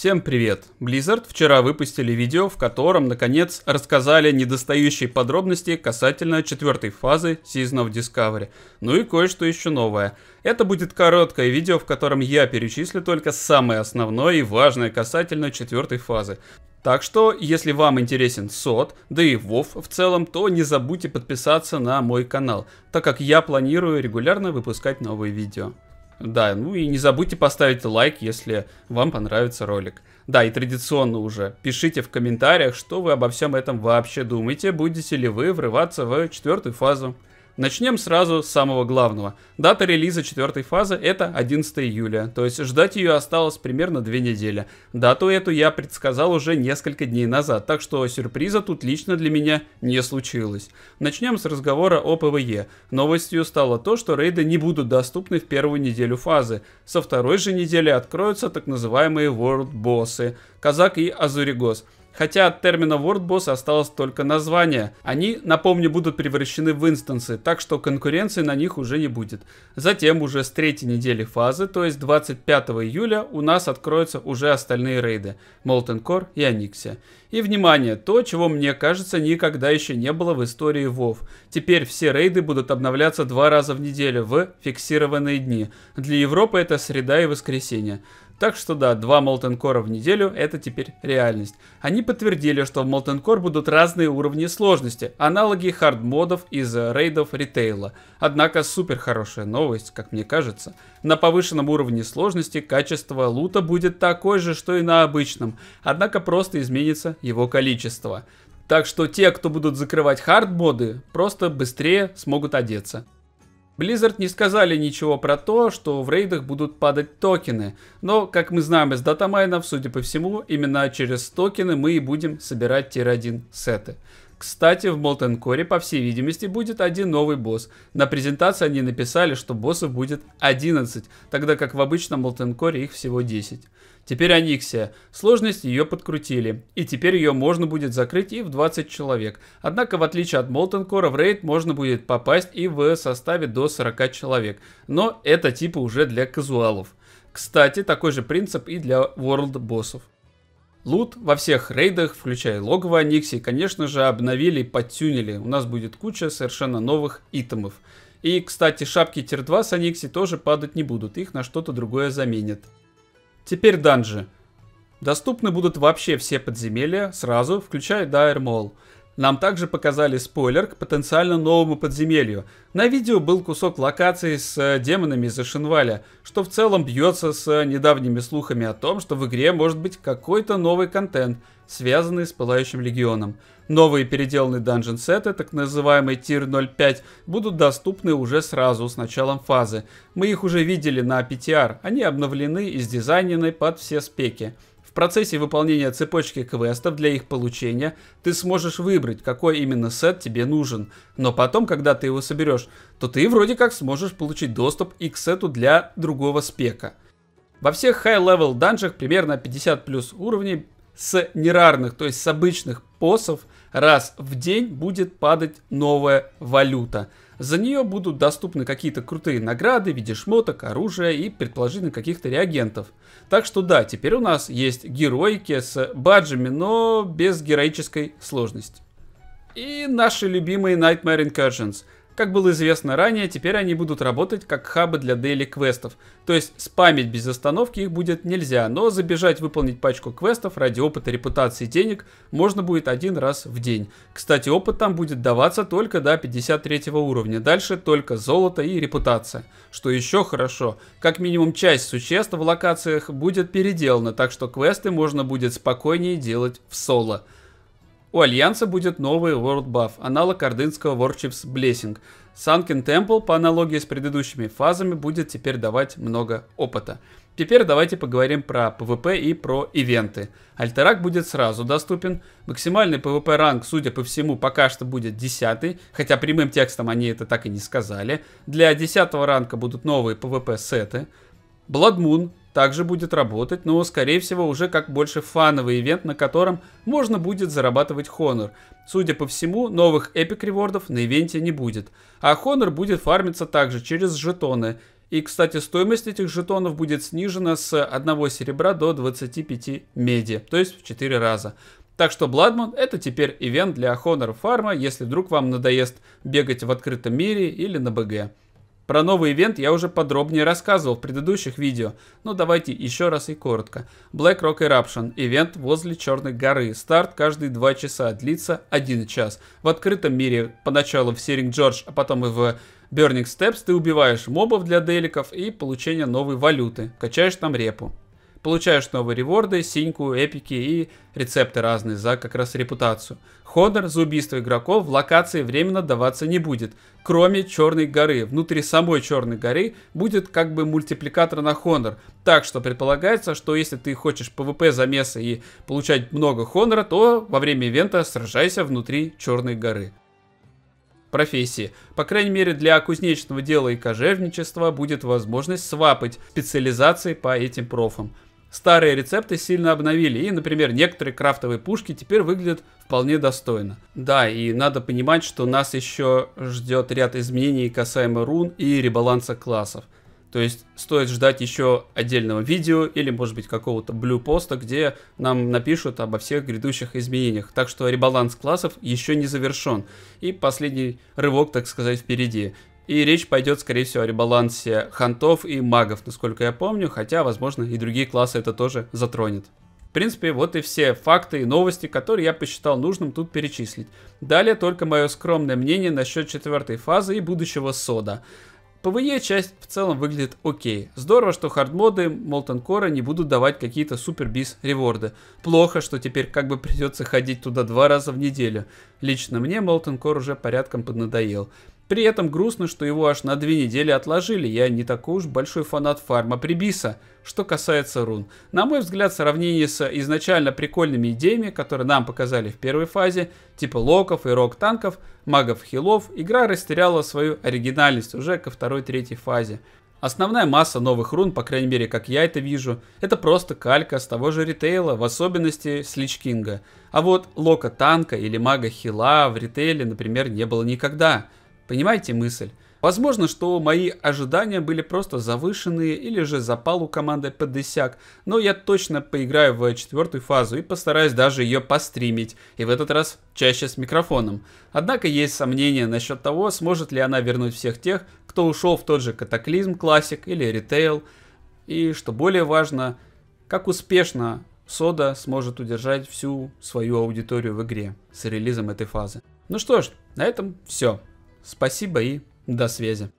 Всем привет! Blizzard вчера выпустили видео, в котором, наконец, рассказали недостающие подробности касательно четвертой фазы Season of Discovery, ну и кое-что еще новое. Это будет короткое видео, в котором я перечислю только самое основное и важное касательно четвертой фазы. Так что, если вам интересен сот, да и Вов WoW в целом, то не забудьте подписаться на мой канал, так как я планирую регулярно выпускать новые видео. Да, ну и не забудьте поставить лайк, если вам понравится ролик. Да, и традиционно уже пишите в комментариях, что вы обо всем этом вообще думаете, будете ли вы врываться в четвертую фазу. Начнем сразу с самого главного. Дата релиза четвертой фазы это 11 июля, то есть ждать ее осталось примерно две недели. Дату эту я предсказал уже несколько дней назад, так что сюрприза тут лично для меня не случилось. Начнем с разговора о ПВЕ. Новостью стало то, что рейды не будут доступны в первую неделю фазы. Со второй же недели откроются так называемые World Боссы, Казак и Азуригос – Хотя от термина Boss осталось только название. Они, напомню, будут превращены в инстансы, так что конкуренции на них уже не будет. Затем уже с третьей недели фазы, то есть 25 июля, у нас откроются уже остальные рейды Molten Core и Anixia. И внимание, то, чего мне кажется никогда еще не было в истории WoW. Теперь все рейды будут обновляться два раза в неделю в фиксированные дни. Для Европы это среда и воскресенье. Так что да, два Molten Core в неделю это теперь реальность. Они подтвердили, что в Molten Core будут разные уровни сложности, аналоги хардмодов из рейдов ритейла. Однако супер хорошая новость, как мне кажется. На повышенном уровне сложности качество лута будет такое же, что и на обычном, однако просто изменится его количество. Так что те, кто будут закрывать хард-моды, просто быстрее смогут одеться. Blizzard не сказали ничего про то, что в рейдах будут падать токены, но, как мы знаем из датамайнов, судя по всему, именно через токены мы и будем собирать тир-1 сеты. Кстати, в Molten Core, по всей видимости, будет один новый босс. На презентации они написали, что боссов будет 11, тогда как в обычном Molten Core их всего 10. Теперь Аниксия. Сложность ее подкрутили, и теперь ее можно будет закрыть и в 20 человек. Однако, в отличие от Molten Core, в рейд можно будет попасть и в составе до 40 человек. Но это типа уже для казуалов. Кстати, такой же принцип и для World боссов. Лут во всех рейдах, включая логово Аникси, конечно же, обновили и подтюнили. У нас будет куча совершенно новых итемов. И, кстати, шапки тир 2 с Аникси тоже падать не будут, их на что-то другое заменят. Теперь данжи. Доступны будут вообще все подземелья сразу, включая Дайр Молл. Нам также показали спойлер к потенциально новому подземелью. На видео был кусок локации с э, демонами из Эшенваля, что в целом бьется с э, недавними слухами о том, что в игре может быть какой-то новый контент, связанный с Пылающим Легионом. Новые переделанные данжен сеты, так называемые Тир 05, будут доступны уже сразу с началом фазы. Мы их уже видели на PTR, они обновлены и сдизайнены под все спеки. В процессе выполнения цепочки квестов для их получения ты сможешь выбрать, какой именно сет тебе нужен, но потом, когда ты его соберешь, то ты вроде как сможешь получить доступ и к сету для другого спека. Во всех high-level данжах примерно 50 плюс уровней с нерарных, то есть с обычных посов раз в день будет падать новая валюта – за нее будут доступны какие-то крутые награды в виде шмоток, оружия и, предположительно, каких-то реагентов. Так что да, теперь у нас есть героики с баджами, но без героической сложности. И наши любимые Nightmare Incursions – как было известно ранее, теперь они будут работать как хабы для дейли квестов, то есть спамить без остановки их будет нельзя, но забежать выполнить пачку квестов ради опыта, репутации и денег можно будет один раз в день. Кстати, опыт там будет даваться только до 53 уровня, дальше только золото и репутация. Что еще хорошо, как минимум часть существ в локациях будет переделана, так что квесты можно будет спокойнее делать в соло. У Альянса будет новый World Buff, аналог ордынского Warships Blessing. Sunken Temple, по аналогии с предыдущими фазами, будет теперь давать много опыта. Теперь давайте поговорим про PvP и про ивенты. Альтерак будет сразу доступен. Максимальный PvP ранг, судя по всему, пока что будет 10, хотя прямым текстом они это так и не сказали. Для 10 ранка будут новые PvP сеты. Blood Moon также будет работать, но скорее всего уже как больше фановый ивент, на котором можно будет зарабатывать Honor. Судя по всему, новых эпик ревордов на ивенте не будет, а Honor будет фармиться также через жетоны. И, кстати, стоимость этих жетонов будет снижена с 1 серебра до 25 меди, то есть в 4 раза. Так что Bloodmoon это теперь ивент для Honor Фарма, если вдруг вам надоест бегать в открытом мире или на БГ. Про новый ивент я уже подробнее рассказывал в предыдущих видео, но давайте еще раз и коротко. Black Rock Eruption – ивент возле Черной горы. Старт каждые 2 часа, длится 1 час. В открытом мире поначалу в Серинг Джордж, а потом и в Burning Steps ты убиваешь мобов для деликов и получения новой валюты. Качаешь там репу. Получаешь новые реворды, синьку, эпики и рецепты разные за как раз репутацию. Ходор за убийство игроков в локации временно даваться не будет, кроме Черной горы. Внутри самой Черной горы будет как бы мультипликатор на Хонор. Так что предполагается, что если ты хочешь ПВП замеса и получать много Хонора, то во время ивента сражайся внутри Черной горы профессии. По крайней мере, для кузнечного дела и кожевничества будет возможность свапать специализации по этим профам. Старые рецепты сильно обновили, и, например, некоторые крафтовые пушки теперь выглядят вполне достойно. Да, и надо понимать, что нас еще ждет ряд изменений касаемо рун и ребаланса классов. То есть стоит ждать еще отдельного видео или, может быть, какого-то блу-поста, где нам напишут обо всех грядущих изменениях. Так что ребаланс классов еще не завершен. И последний рывок, так сказать, впереди. И речь пойдет, скорее всего, о ребалансе хантов и магов, насколько я помню, хотя, возможно, и другие классы это тоже затронет. В принципе, вот и все факты и новости, которые я посчитал нужным тут перечислить. Далее только мое скромное мнение насчет четвертой фазы и будущего сода. ПВЕ часть в целом выглядит окей. Здорово, что хардмоды Molten Core не будут давать какие-то супер бис реворды. Плохо, что теперь как бы придется ходить туда два раза в неделю. Лично мне Molten Core уже порядком поднадоел. При этом грустно, что его аж на две недели отложили, я не такой уж большой фанат фарма прибиса, что касается рун. На мой взгляд, сравнение с изначально прикольными идеями, которые нам показали в первой фазе, типа локов и рок-танков, магов-хилов, игра растеряла свою оригинальность уже ко второй-третьей фазе. Основная масса новых рун, по крайней мере, как я это вижу, это просто калька с того же ритейла, в особенности с Личкинга. А вот лока танка или мага хила в ритейле, например, не было никогда – Понимаете мысль? Возможно, что мои ожидания были просто завышенные или же запал у команды подысяк, но я точно поиграю в четвертую фазу и постараюсь даже ее постримить, и в этот раз чаще с микрофоном. Однако есть сомнения насчет того, сможет ли она вернуть всех тех, кто ушел в тот же Катаклизм Классик или Ритейл, и, что более важно, как успешно Сода сможет удержать всю свою аудиторию в игре с релизом этой фазы. Ну что ж, на этом все. Спасибо и до связи.